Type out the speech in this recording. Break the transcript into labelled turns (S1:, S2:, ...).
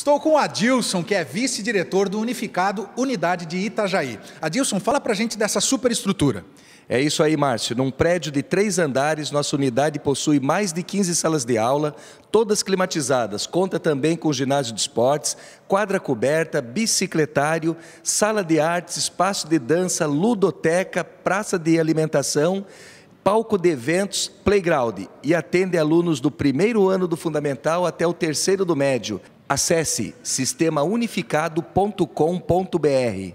S1: Estou com o Adilson, que é vice-diretor do Unificado Unidade de Itajaí.
S2: Adilson, fala para a gente dessa superestrutura. É isso aí, Márcio. Num prédio de três andares, nossa unidade possui mais de 15 salas de aula, todas climatizadas. Conta também com ginásio de esportes, quadra coberta, bicicletário, sala de artes, espaço de dança, ludoteca, praça de alimentação palco de eventos Playground e atende alunos do primeiro ano do fundamental até o terceiro do médio. Acesse sistemaunificado.com.br.